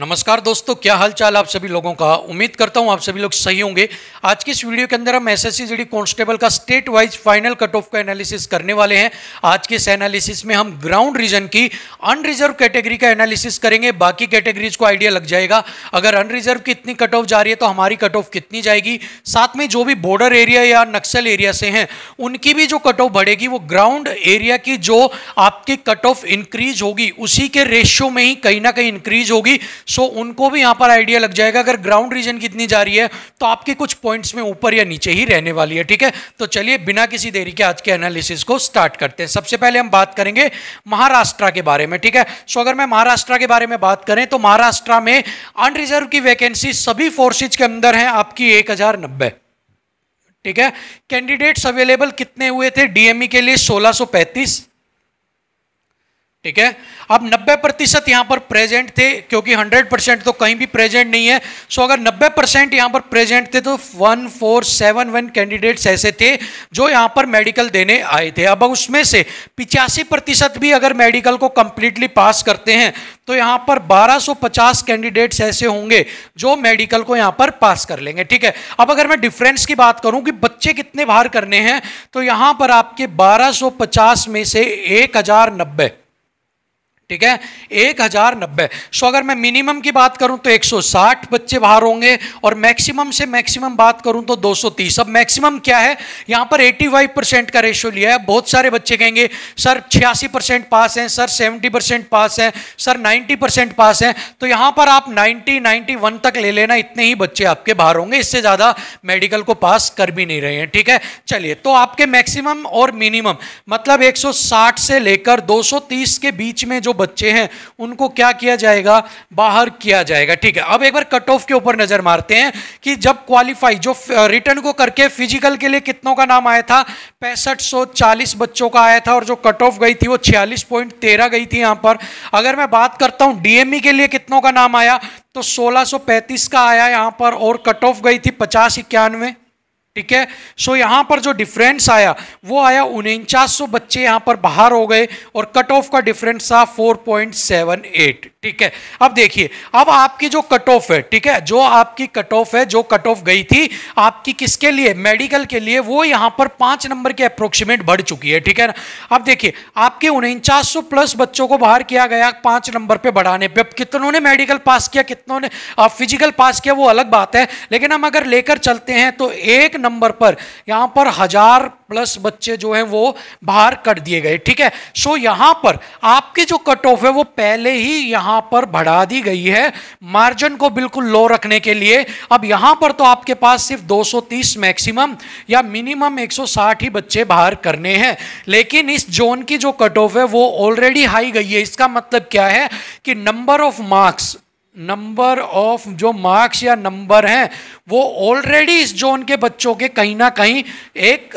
नमस्कार दोस्तों क्या हाल चाल आप सभी लोगों का उम्मीद करता हूं आप सभी लोग सही होंगे आज की इस वीडियो के अंदर हम एसएससी जीडी कांस्टेबल का state wise final cut off का एनालिसिस करने वाले हैं आज के इस एनालिसिस में हम ग्राउंड रीजन की अनरिजर्व कैटेगरी का एनालिसिस करेंगे बाकी कैटेगरीज को आइडिया लग जाएगा अगर अनरिजर्व की इतनी कट ऑफ जा रही है तो हमारी कट ऑफ कितनी जाएगी साथ में जो भी बॉर्डर एरिया या नक्सल एरिया से हैं उनकी भी जो कट ऑफ बढ़ेगी वो ग्राउंड एरिया की जो आपकी कट ऑफ इंक्रीज होगी उसी के रेशियो में ही कहीं ना कहीं इंक्रीज होगी सो so, उनको भी यहाँ पर आइडिया लग जाएगा अगर ग्राउंड रीजन कितनी जा रही है तो आपके कुछ पॉइंट्स में ऊपर या नीचे ही रहने वाली है ठीक है तो चलिए बिना किसी देरी के आज के एनालिसिस को स्टार्ट करते हैं सबसे पहले हम बात करेंगे महाराष्ट्र के बारे में ठीक है सो so, अगर मैं महाराष्ट्र के बारे में बात करें तो महाराष्ट्र में अनरिजर्व की वैकेंसी सभी फोर्सेज के अंदर है आपकी एक ठीक है कैंडिडेट्स अवेलेबल कितने हुए थे डीएमई e के लिए सोलह ठीक है अब 90 प्रतिशत यहाँ पर प्रेजेंट थे क्योंकि 100 परसेंट तो कहीं भी प्रेजेंट नहीं है सो अगर 90 परसेंट यहाँ पर प्रेजेंट थे तो 1471 कैंडिडेट्स ऐसे थे जो यहाँ पर मेडिकल देने आए थे अब उसमें से पिचासी प्रतिशत भी अगर मेडिकल को कम्प्लीटली पास करते हैं तो यहाँ पर 1250 कैंडिडेट्स ऐसे होंगे जो मेडिकल को यहाँ पर पास कर लेंगे ठीक है अब अगर मैं डिफरेंस की बात करूँ कि बच्चे कितने बाहर करने हैं तो यहाँ पर आपके 1250 में से एक ठीक है एक हजार नब्बे सो अगर मैं मिनिमम की बात करूं तो 160 बच्चे बाहर होंगे और मैक्सिमम से मैक्सिमम बात करूं तो 230 अब मैक्सिमम क्या है यहां पर 85 परसेंट का रेशियो लिया है बहुत सारे बच्चे कहेंगे सर छियासी परसेंट पास हैं सर 70 परसेंट पास हैं सर 90 परसेंट पास हैं तो यहां पर आप 90 91 तक ले लेना इतने ही बच्चे आपके बाहर होंगे इससे ज़्यादा मेडिकल को पास कर भी नहीं रहे हैं ठीक है चलिए तो आपके मैक्सिमम और मिनिमम मतलब एक से लेकर दो के बीच में जो बच्चे हैं उनको क्या किया जाएगा बाहर किया जाएगा ठीक है अब एक बार कट ऑफ के ऊपर नज़र मारते हैं कि जब क्वालिफाई जो रिटर्न को करके फिजिकल के लिए कितनों का नाम आया था पैंसठ बच्चों का आया था और जो कट ऑफ गई थी वो छियालीस गई थी यहां पर अगर मैं बात करता हूं डीएमई e के लिए कितनों का नाम आया तो 1635 का आया यहां पर और कट ऑफ गई थी पचास इक्यानवे ठीक है सो यहां पर जो डिफरेंस आया वो आया उनचास बच्चे यहाँ पर बाहर हो गए और कट ऑफ का डिफरेंस था 4.78 ठीक है अब देखिए अब आपकी जो कट ऑफ है ठीक है जो आपकी कट ऑफ है जो कट ऑफ गई थी आपकी किसके लिए मेडिकल के लिए वो यहां पर पांच नंबर के अप्रोक्सीमेट बढ़ चुकी है ठीक है ना अब देखिए आपके उनचास प्लस बच्चों को बाहर किया गया पांच नंबर पर बढ़ाने पर कितनों ने मेडिकल पास किया कितनों ने फिजिकल पास किया वो अलग बात है लेकिन हम अगर लेकर चलते हैं तो एक नंबर पर यहां पर हजार प्लस बच्चे जो है वो बाहर कर दिए गए ठीक है सो so, पर आपके जो कट ऑफ है वो पहले ही यहां पर बढ़ा दी गई है मार्जिन को बिल्कुल लो रखने के लिए अब यहां पर तो आपके पास सिर्फ 230 मैक्सिमम या मिनिमम 160 ही बच्चे बाहर करने हैं लेकिन इस जोन की जो कट ऑफ है वो ऑलरेडी हाई गई है इसका मतलब क्या है कि number of marks number of जो मार्क्स या नंबर हैं वो ऑलरेडी इस जोन के बच्चों के कहीं ना कहीं एक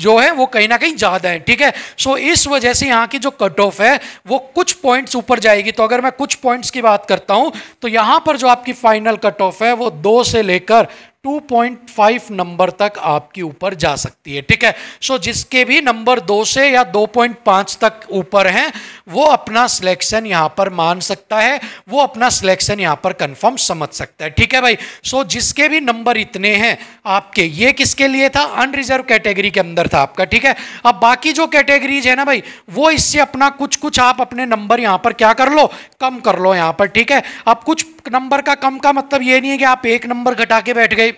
जो है वो कहीं ना कहीं ज़्यादा है ठीक है सो इस वजह से यहाँ की जो कट ऑफ है वो कुछ पॉइंट्स ऊपर जाएगी तो अगर मैं कुछ पॉइंट्स की बात करता हूँ तो यहाँ पर जो आपकी फाइनल कट ऑफ है वो दो से लेकर 2.5 नंबर तक आपके ऊपर जा सकती है ठीक है सो so, जिसके भी नंबर दो से या 2.5 तक ऊपर हैं वो अपना सिलेक्शन यहाँ पर मान सकता है वो अपना सिलेक्शन यहाँ पर कंफर्म समझ सकता है ठीक है भाई सो so, जिसके भी नंबर इतने हैं आपके ये किसके लिए था अनरिजर्व कैटेगरी के अंदर था आपका ठीक है अब बाकी जो कैटेगरीज है ना भाई वो इससे अपना कुछ कुछ आप अपने नंबर यहाँ पर क्या कर लो कम कर लो यहाँ पर ठीक है अब कुछ नंबर का कम का मतलब ये नहीं है कि आप एक नंबर घटा के बैठ गए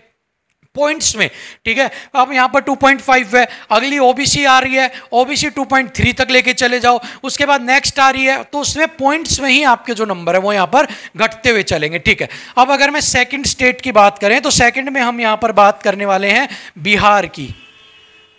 पॉइंट्स में ठीक है अब यहाँ पर 2.5 है अगली ओबीसी आ रही है ओबीसी 2.3 तक लेके चले जाओ उसके बाद नेक्स्ट आ रही है तो उसमें पॉइंट्स में ही आपके जो नंबर है वो यहाँ पर घटते हुए चलेंगे ठीक है अब अगर मैं सेकंड स्टेट की बात करें तो सेकंड में हम यहाँ पर बात करने वाले हैं बिहार की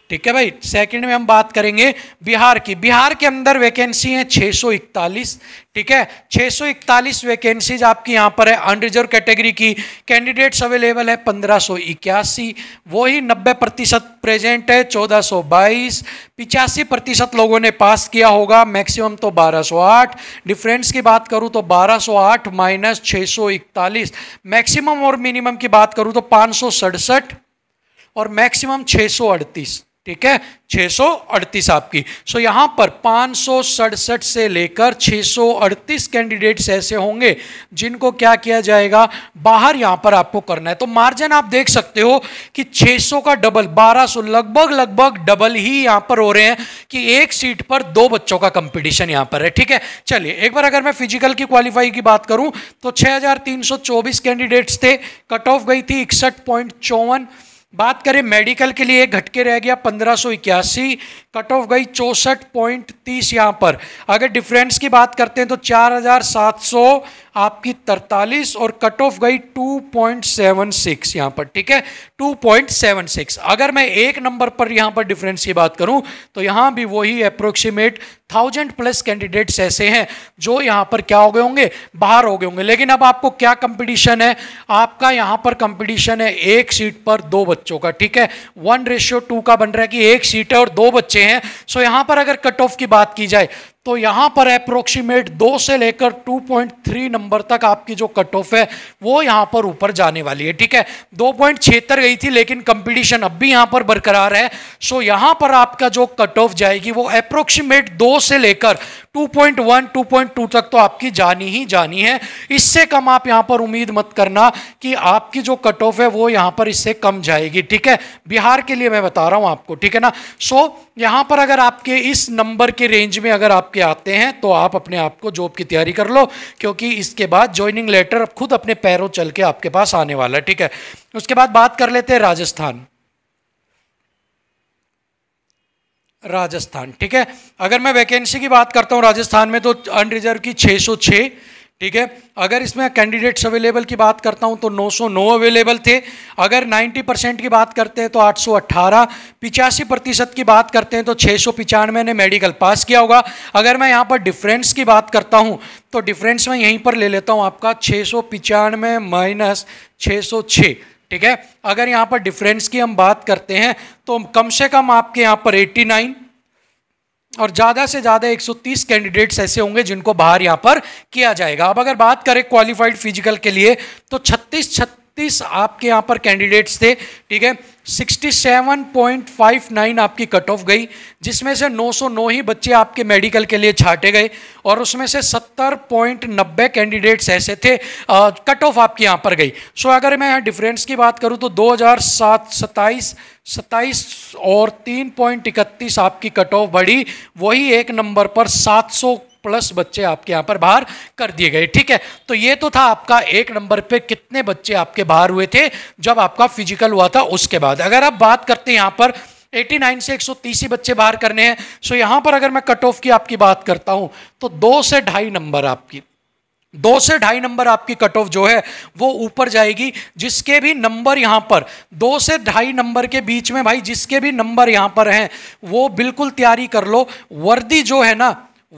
ठीक है भाई सेकंड में हम बात करेंगे बिहार की बिहार के अंदर वैकेंसी है 641 ठीक है 641 वैकेंसीज आपकी यहाँ पर है अनरिजर्व कैटेगरी की कैंडिडेट्स अवेलेबल है पंद्रह सौ इक्यासी वही नब्बे प्रतिशत प्रेजेंट है चौदह सौ बाईस पिचासी प्रतिशत लोगों ने पास किया होगा मैक्सिमम तो बारह सौ आठ डिफरेंस की बात करूँ तो बारह सौ आठ माइनस छः सौ इकतालीस मैक्सिमम और मिनिमम की बात करूँ तो पाँच सौ सड़सठ और मैक्सिमम छः सौ अड़तीस ठीक है 638 आपकी सो so, यहाँ पर पाँच से लेकर 638 कैंडिडेट्स ऐसे होंगे जिनको क्या किया जाएगा बाहर यहाँ पर आपको करना है तो मार्जिन आप देख सकते हो कि 600 का डबल 1200 लगभग लगभग डबल ही यहाँ पर हो रहे हैं कि एक सीट पर दो बच्चों का कंपटीशन यहाँ पर है ठीक है चलिए एक बार अगर मैं फिजिकल की क्वालिफाई की बात करूँ तो 6324 कैंडिडेट्स थे कट ऑफ गई थी इकसठ पॉइंट चौवन बात करें मेडिकल के लिए घटके रह गया पंद्रह सौ इक्यासी कट ऑफ गई चौंसठ पॉइंट तीस यहाँ पर अगर डिफरेंस की बात करते हैं तो चार हज़ार सात सौ आपकी 43 और कट ऑफ गई 2.76 यहां पर ठीक है 2.76 अगर मैं एक नंबर पर यहां पर डिफरेंस की बात करूं तो यहां भी वही अप्रोक्सीमेट थाउजेंड प्लस कैंडिडेट्स ऐसे हैं जो यहाँ पर क्या हो गए होंगे बाहर हो गए होंगे लेकिन अब आपको क्या कंपटीशन है आपका यहाँ पर कंपटीशन है एक सीट पर दो बच्चों का ठीक है वन रेशियो टू का बन रहा है कि एक सीट है और दो बच्चे हैं सो यहाँ पर अगर कट ऑफ की बात की जाए तो यहाँ पर अप्रोक्सीमेट दो से लेकर 2.3 नंबर तक आपकी जो कट ऑफ है वो यहाँ पर ऊपर जाने वाली है ठीक है दो पॉइंट छिहत्तर गई थी लेकिन कंपटीशन अब भी यहाँ पर बरकरार है सो यहाँ पर आपका जो कट ऑफ जाएगी वो अप्रोक्सीमेट दो से लेकर 2.1, 2.2 तक तो आपकी जानी ही जानी है इससे कम आप यहाँ पर उम्मीद मत करना कि आपकी जो कट ऑफ है वो यहाँ पर इससे कम जाएगी ठीक है बिहार के लिए मैं बता रहा हूँ आपको ठीक है ना सो so, यहाँ पर अगर आपके इस नंबर के रेंज में अगर आपके आते हैं तो आप अपने आप को जॉब की तैयारी कर लो क्योंकि इसके बाद ज्वाइनिंग लेटर खुद अपने पैरों चल के आपके पास आने वाला है ठीक है उसके बाद बात कर लेते हैं राजस्थान राजस्थान ठीक है अगर मैं वैकेंसी की बात करता हूँ राजस्थान में तो अनरिजर्व की 606 ठीक है अगर इसमें कैंडिडेट्स अवेलेबल की बात करता हूं तो 909 अवेलेबल थे अगर 90 परसेंट की बात करते हैं तो 818 पिचासी प्रतिशत की बात करते हैं तो छः सौ पिचानवे ने मेडिकल पास किया होगा अगर मैं यहां पर डिफरेंस की बात करता हूं तो डिफरेंस मैं यहीं पर ले लेता हूं आपका छः सौ पिचानवे माइनस छः सौ छः ठीक है अगर यहाँ पर डिफरेंस की हम बात करते हैं तो कम से कम आपके यहाँ पर 89 और ज़्यादा से ज़्यादा 130 कैंडिडेट्स ऐसे होंगे जिनको बाहर यहाँ पर किया जाएगा अब अगर बात करें क्वालिफाइड फिजिकल के लिए तो 36 छत्तीस छत्तीस आपके यहाँ पर कैंडिडेट्स थे ठीक है 67.59 आपकी कट ऑफ गई जिसमें से 909 ही बच्चे आपके मेडिकल के लिए छाटे गए और उसमें से 70.90 कैंडिडेट्स ऐसे थे कट ऑफ आपके यहाँ पर गई सो अगर मैं यहाँ डिफरेंस की बात करूँ तो 2007 सत्ताईस सत्ताईस और तीन पॉइंट इकतीस आपकी कट ऑफ बढ़ी वही एक नंबर पर 700 प्लस बच्चे आपके यहाँ पर बाहर कर दिए गए ठीक है तो ये तो था आपका एक नंबर पे कितने बच्चे आपके बाहर हुए थे जब आपका फिजिकल हुआ था उसके बाद अगर आप बात करते हैं यहाँ पर 89 से 130 ही बच्चे बाहर करने हैं सो यहाँ पर अगर मैं कट ऑफ की आपकी बात करता हूँ तो दो से ढाई नंबर आपकी दो से ढाई नंबर आपकी कट ऑफ जो है वो ऊपर जाएगी जिसके भी नंबर यहाँ पर दो से ढाई नंबर के बीच में भाई जिसके भी नंबर यहाँ पर हैं वो बिल्कुल तैयारी कर लो वर्दी जो है ना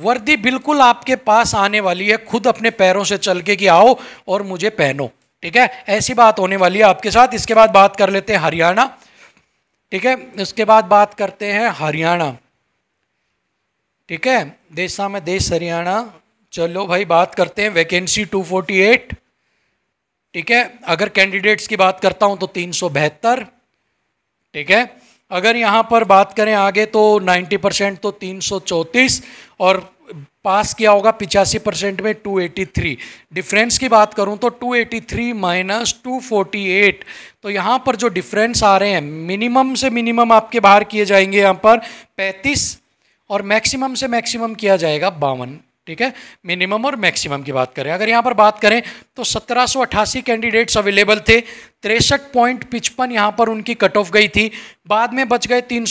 वर्दी बिल्कुल आपके पास आने वाली है खुद अपने पैरों से चल के कि आओ और मुझे पहनो ठीक है ऐसी बात होने वाली है आपके साथ इसके बाद बात कर लेते हैं हरियाणा ठीक है इसके बाद बात करते हैं हरियाणा ठीक है देशा में देश हरियाणा चलो भाई बात करते हैं वैकेंसी 248 ठीक है अगर कैंडिडेट्स की बात करता हूं तो तीन ठीक है अगर यहाँ पर बात करें आगे तो 90 परसेंट तो 334 और पास किया होगा पिचासी परसेंट में 283 डिफरेंस की बात करूँ तो 283 माइनस 248 तो यहाँ पर जो डिफरेंस आ रहे हैं मिनिमम से मिनिमम आपके बाहर किए जाएंगे यहाँ पर 35 और मैक्सिमम से मैक्सिमम किया जाएगा बावन ठीक है मिनिमम और मैक्सिमम की बात करें अगर यहाँ पर बात करें तो 1788 कैंडिडेट्स अवेलेबल थे तिरसठ पॉइंट पिचपन यहाँ पर उनकी कट ऑफ गई थी बाद में बच गए तीन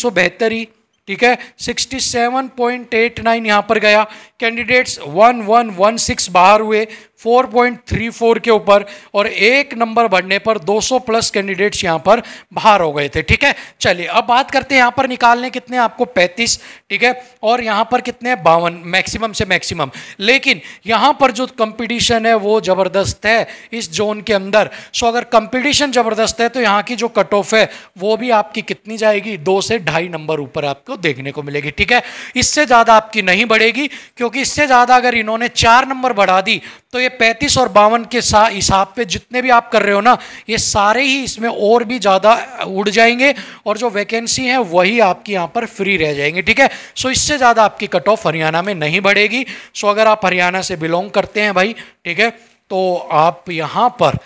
ही ठीक है 67.89 यहाँ पर गया कैंडिडेट्स 1116 बाहर हुए 4.34 के ऊपर और एक नंबर बढ़ने पर 200 प्लस कैंडिडेट्स यहाँ पर बाहर हो गए थे ठीक है चलिए अब बात करते हैं यहाँ पर निकालने कितने आपको 35 ठीक है और यहाँ पर कितने बावन मैक्सिमम से मैक्सिमम लेकिन यहाँ पर जो कंपटीशन है वो ज़बरदस्त है इस जोन के अंदर सो अगर कंपटीशन ज़बरदस्त है तो यहाँ की जो कट ऑफ है वो भी आपकी कितनी जाएगी दो से ढाई नंबर ऊपर आपको देखने को मिलेगी ठीक है इससे ज़्यादा आपकी नहीं बढ़ेगी क्योंकि इससे ज़्यादा अगर इन्होंने चार नंबर बढ़ा दी तो ये पैंतीस और बावन के हिसाब पे जितने भी आप कर रहे हो ना ये सारे ही इसमें और भी ज़्यादा उड़ जाएंगे और जो वैकेंसी है वही आपकी यहाँ पर फ्री रह जाएंगे ठीक है सो इससे ज़्यादा आपकी कट ऑफ हरियाणा में नहीं बढ़ेगी सो अगर आप हरियाणा से बिलोंग करते हैं भाई ठीक है तो आप यहाँ पर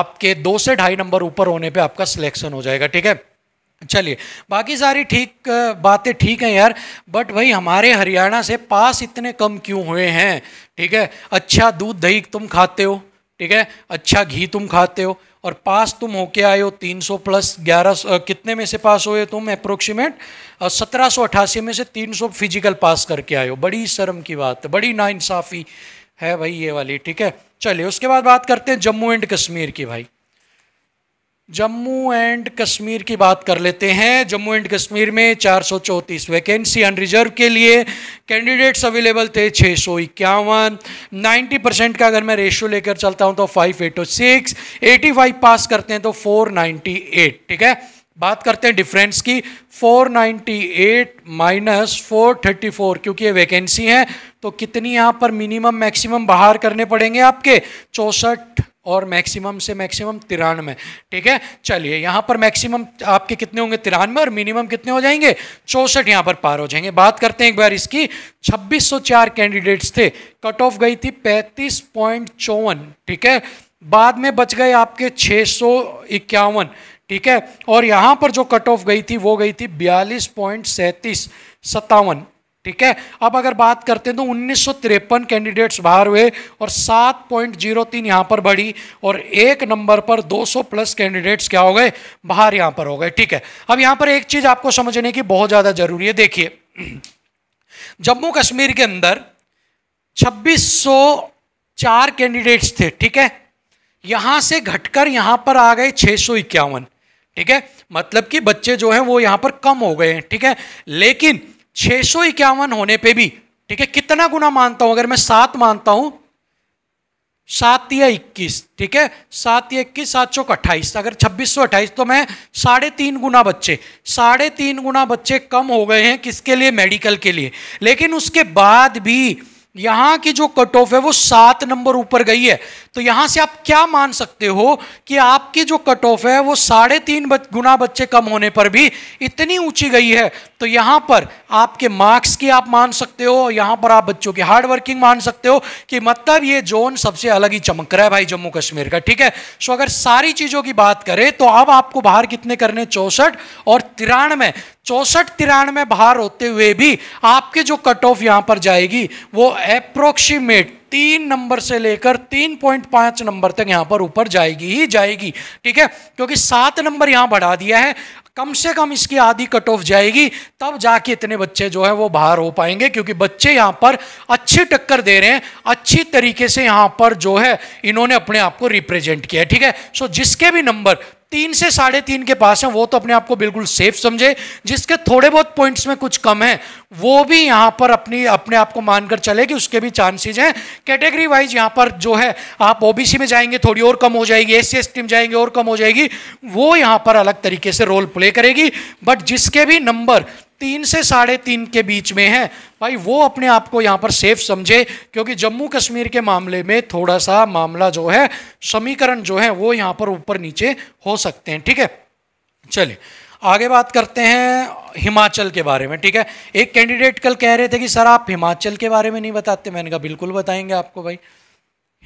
आपके दो से ढाई नंबर ऊपर होने पर आपका सिलेक्शन हो जाएगा ठीक है चलिए बाकी सारी ठीक बातें ठीक हैं यार बट भाई हमारे हरियाणा से पास इतने कम क्यों हुए हैं ठीक है अच्छा दूध दही तुम खाते हो ठीक है अच्छा घी तुम खाते हो और पास तुम होके आए हो 300 प्लस 1100 कितने में से पास हुए तुम अप्रोक्सीमेट सत्रह में से 300 फिजिकल पास करके आए हो बड़ी शर्म की बात है बड़ी नाइंसाफ़ी है भाई ये वाली ठीक है चलिए उसके बाद बात करते हैं जम्मू एंड कश्मीर की भाई जम्मू एंड कश्मीर की बात कर लेते हैं जम्मू एंड कश्मीर में चार वैकेंसी अनरिजर्व के लिए कैंडिडेट्स अवेलेबल थे छः सौ इक्यावन नाइन्टी परसेंट का अगर मैं रेशियो लेकर चलता हूं तो five eight six eighty five pass करते हैं तो फोर नाइन्टी एट ठीक है बात करते हैं डिफरेंस की 498 माइनस 434 क्योंकि ये वैकेंसी है तो कितनी यहाँ पर मिनिमम मैक्सिमम बाहर करने पड़ेंगे आपके चौंसठ और मैक्सिमम से मैक्सिमम तिरानवे ठीक है चलिए यहाँ पर मैक्सिमम आपके कितने होंगे तिरानवे और मिनिमम कितने हो जाएंगे चौंसठ यहाँ पर पार हो जाएंगे बात करते हैं एक बार इसकी 2604 कैंडिडेट्स थे कट ऑफ गई थी पैंतीस पॉइंट चौवन ठीक है बाद में बच गए आपके छः सौ इक्यावन ठीक है और यहाँ पर जो कट ऑफ गई थी वो गई थी बयालीस पॉइंट सैंतीस सत्तावन ठीक है अब अगर बात करते हैं तो उन्नीस कैंडिडेट्स बाहर हुए और 7.03 पॉइंट जीरो तीन यहाँ पर बढ़ी और एक नंबर पर 200 प्लस कैंडिडेट्स क्या हो गए बाहर यहाँ पर हो गए ठीक है अब यहाँ पर एक चीज़ आपको समझने की बहुत ज़्यादा ज़रूरी है देखिए जम्मू कश्मीर के अंदर 2604 कैंडिडेट्स थे ठीक है यहाँ से घटकर यहाँ पर आ गए छः ठीक है मतलब कि बच्चे जो हैं वो यहाँ पर कम हो गए हैं ठीक है लेकिन छह सौ इक्यावन होने पे भी ठीक है कितना गुना मानता हूं अगर मैं सात मानता हूं सात या इक्कीस ठीक है सात या इक्कीस सात सौ अट्ठाईस अगर छब्बीस सौ अट्ठाईस तो मैं साढ़े तीन गुना बच्चे साढ़े तीन गुना बच्चे कम हो गए हैं किसके लिए मेडिकल के लिए लेकिन उसके बाद भी यहाँ की जो कट ऑफ है वो सात नंबर ऊपर गई है तो यहाँ से आप क्या मान सकते हो कि आपकी जो कट ऑफ है वो साढ़े तीन गुना बच्चे कम होने पर भी इतनी ऊंची गई है तो यहां पर आपके मार्क्स की आप मान सकते हो यहां पर आप बच्चों की हार्ड वर्किंग मान सकते हो कि मतलब ये जोन सबसे अलग ही चमक रहा है भाई जम्मू कश्मीर का ठीक है सो अगर सारी चीज़ों की बात करें तो अब आपको बाहर कितने करने चौसठ और तिरानवे चौसठ तिरानवे बाहर होते हुए भी आपके जो कट ऑफ यहां पर जाएगी वो अप्रोक्सीमेट तीन नंबर से लेकर तीन पॉइंट पांच नंबर तक यहां पर ऊपर जाएगी ही जाएगी ठीक है क्योंकि सात नंबर यहां बढ़ा दिया है कम से कम इसकी आधी कट ऑफ जाएगी तब जाके इतने बच्चे जो है वो बाहर हो पाएंगे क्योंकि बच्चे यहाँ पर अच्छी टक्कर दे रहे हैं अच्छी तरीके से यहाँ पर जो है इन्होंने अपने आप को रिप्रेजेंट किया है ठीक है सो जिसके भी नंबर तीन से साढ़े तीन के पास हैं वो तो अपने आप को बिल्कुल सेफ समझे जिसके थोड़े बहुत पॉइंट्स में कुछ कम है वो भी यहाँ पर अपनी अपने आप को मानकर चले कि उसके भी चांसेज हैं कैटेगरी वाइज यहाँ पर जो है आप ओबीसी में जाएंगे थोड़ी और कम हो जाएगी एस सी में जाएंगे और कम हो जाएगी वो यहाँ पर अलग तरीके से रोल प्ले करेगी बट जिसके भी नंबर तीन से साढ़े तीन के बीच में है भाई वो अपने आप को यहाँ पर सेफ समझे क्योंकि जम्मू कश्मीर के मामले में थोड़ा सा मामला जो है समीकरण जो है वो यहाँ पर ऊपर नीचे हो सकते हैं ठीक है चलिए आगे बात करते हैं हिमाचल के बारे में ठीक है एक कैंडिडेट कल कह रहे थे कि सर आप हिमाचल के बारे में नहीं बताते मैंने कहा बिल्कुल बताएंगे आपको भाई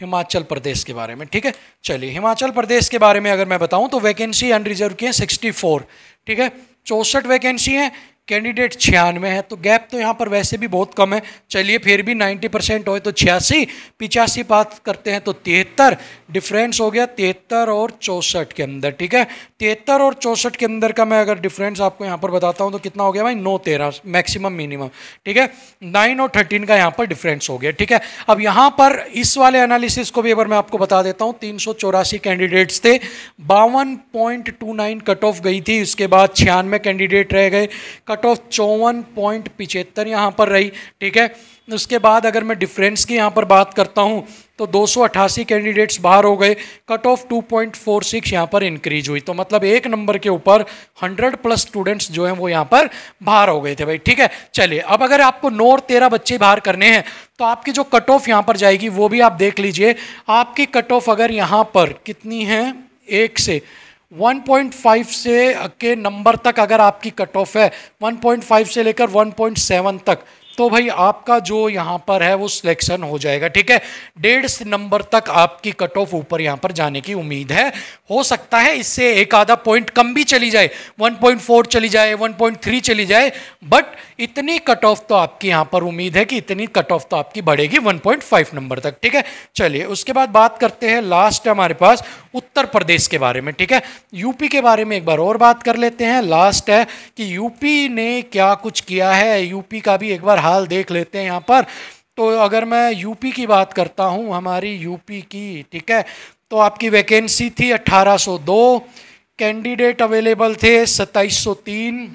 हिमाचल प्रदेश के बारे में ठीक है चलिए हिमाचल प्रदेश के बारे में अगर मैं बताऊं तो वैकेंसी अनरिजर्व की है 64 ठीक है चौंसठ वैकेंसी हैं कैंडिडेट छियानवे हैं तो गैप तो यहाँ पर वैसे भी बहुत कम है चलिए फिर भी 90 परसेंट हो तो छियासी पिचासी बात करते हैं तो तिहत्तर डिफरेंस हो गया तिहत्तर और चौंसठ के अंदर ठीक है तिहत्तर और चौंसठ के अंदर का मैं अगर डिफरेंस आपको यहाँ पर बताता हूँ तो कितना हो गया भाई नौ तेरह मैक्सिमम मिनिमम ठीक है नाइन और थर्टीन का यहाँ पर डिफरेंस हो गया ठीक है अब यहाँ पर इस वाले एनालिसिस को भी अगर मैं आपको बता देता हूँ तीन कैंडिडेट्स थे बावन कट ऑफ गई थी उसके बाद छियानवे कैंडिडेट रह गए कट कट ऑफ चौवन पॉइंट पिचहत्तर यहाँ पर रही ठीक है उसके बाद अगर मैं डिफरेंस की यहाँ पर बात करता हूँ तो 288 कैंडिडेट्स बाहर हो गए कट ऑफ 2.46 यहाँ पर इंक्रीज हुई तो मतलब एक नंबर के ऊपर 100 प्लस स्टूडेंट्स जो हैं वो यहाँ पर बाहर हो गए थे भाई ठीक है चलिए अब अगर आपको नौ और तेरह बच्चे बाहर करने हैं तो आपकी जो कट ऑफ यहाँ पर जाएगी वो भी आप देख लीजिए आपकी कट ऑफ अगर यहाँ पर कितनी है एक से 1.5 से के नंबर तक अगर आपकी कट ऑफ है 1.5 से लेकर 1.7 तक तो भाई आपका जो यहाँ पर है वो सिलेक्शन हो जाएगा ठीक है डेढ़ नंबर तक आपकी कट ऑफ ऊपर यहाँ पर जाने की उम्मीद है हो सकता है इससे एक आधा पॉइंट कम भी चली जाए 1.4 चली जाए 1.3 चली जाए बट इतनी कट ऑफ तो आपकी यहाँ पर उम्मीद है कि इतनी कट ऑफ तो आपकी बढ़ेगी 1.5 नंबर तक ठीक है चलिए उसके बाद बात करते हैं लास्ट हमारे पास उत्तर प्रदेश के बारे में ठीक है यूपी के बारे में एक बार और बात कर लेते हैं लास्ट है कि यूपी ने क्या कुछ किया है यूपी का भी एक बार हाल देख लेते हैं यहाँ पर तो अगर मैं यूपी की बात करता हूँ हमारी यूपी की ठीक है तो आपकी वैकेंसी थी 1802 कैंडिडेट अवेलेबल थे 2703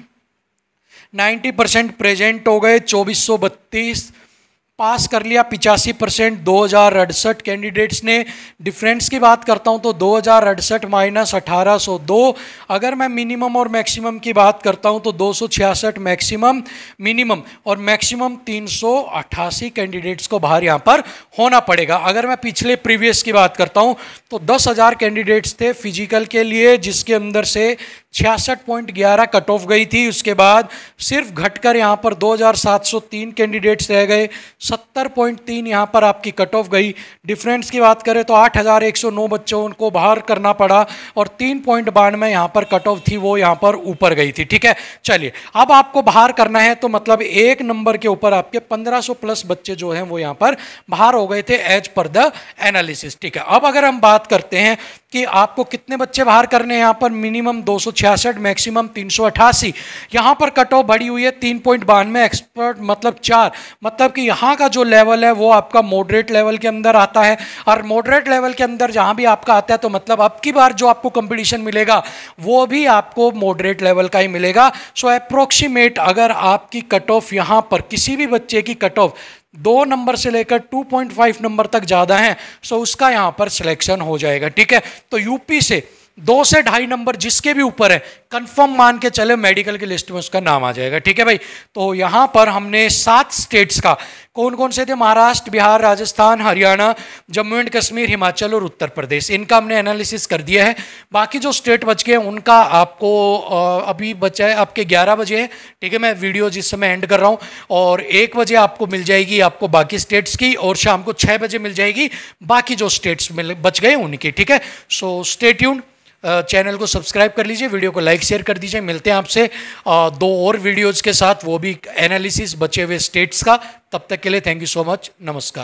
90 परसेंट प्रेजेंट हो गए 2432 पास कर लिया पिचासी परसेंट दो हज़ार अड़सठ कैंडिडेट्स ने डिफरेंस की बात करता हूं तो दो हज़ार अड़सठ माइनस अठारह सौ दो अगर मैं मिनिमम और मैक्सिमम की बात करता हूं तो दो सौ छियासठ मैक्सिमम मिनिमम और मैक्सिमम तीन सौ अट्ठासी कैंडिडेट्स को बाहर यहां पर होना पड़ेगा अगर मैं पिछले प्रीवियस की बात करता हूँ तो दस हज़ार कैंडिडेट्स थे फिजिकल के लिए जिसके अंदर से छियासठ पॉइंट ग्यारह कट ऑफ गई थी उसके बाद सिर्फ घटकर यहाँ पर 2,703 कैंडिडेट्स रह गए 70.3 पॉइंट तीन यहाँ पर आपकी कट ऑफ गई डिफरेंस की बात करें तो 8,109 बच्चों उनको बाहर करना पड़ा और तीन पॉइंट बानवे यहाँ पर कट ऑफ थी वो यहाँ पर ऊपर गई थी ठीक है चलिए अब आपको बाहर करना है तो मतलब एक नंबर के ऊपर आपके 1500 प्लस बच्चे जो हैं वो यहाँ पर बाहर हो गए थे एज पर द एनालिसिस ठीक है अब अगर हम बात करते हैं कि आपको कितने बच्चे बाहर करने हैं यहाँ पर मिनिमम दो सौ छियासठ मैक्सिमम तीन सौ अट्ठासी यहाँ पर कट ऑफ बढ़ी हुई है तीन पॉइंट बानवे एक्सपर्ट मतलब चार मतलब कि यहाँ का जो लेवल है वो आपका मॉडरेट लेवल के अंदर आता है और मॉडरेट लेवल के अंदर जहाँ भी आपका आता है तो मतलब अब की बार जो आपको कंपटीशन मिलेगा वो भी आपको मॉडरेट लेवल का ही मिलेगा सो so, अप्रोक्सीमेट अगर आपकी कट ऑफ यहाँ पर किसी भी बच्चे की कट ऑफ दो नंबर से लेकर 2.5 नंबर तक ज़्यादा हैं सो so उसका यहाँ पर सिलेक्शन हो जाएगा ठीक है तो यूपी से दो से ढाई नंबर जिसके भी ऊपर है कंफर्म मान के चले मेडिकल की लिस्ट में उसका नाम आ जाएगा ठीक है भाई तो यहाँ पर हमने सात स्टेट्स का कौन कौन से थे महाराष्ट्र बिहार राजस्थान हरियाणा जम्मू एंड कश्मीर हिमाचल और उत्तर प्रदेश इनका हमने एनालिसिस कर दिया है बाकी जो स्टेट बच गए उनका आपको अभी बचा है आपके ग्यारह बजे है ठीक है मैं वीडियो जिस समय एंड कर रहा हूँ और एक बजे आपको मिल जाएगी आपको बाकी स्टेट्स की और शाम को छः बजे मिल जाएगी बाकी जो स्टेट्स मिल बच गए उनकी ठीक है सो स्टेट यून चैनल को सब्सक्राइब कर लीजिए वीडियो को लाइक शेयर कर दीजिए मिलते हैं आपसे दो और वीडियोज़ के साथ वो भी एनालिसिस बचे हुए स्टेट्स का तब तक के लिए थैंक यू सो मच नमस्कार